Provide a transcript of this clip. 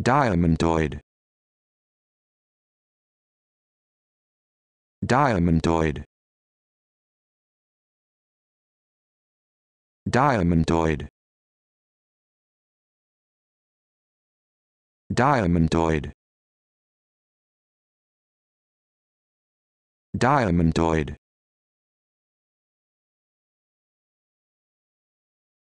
Diamondoid. Diamondoid. Diamondoid. Diamondoid. Diamondoid.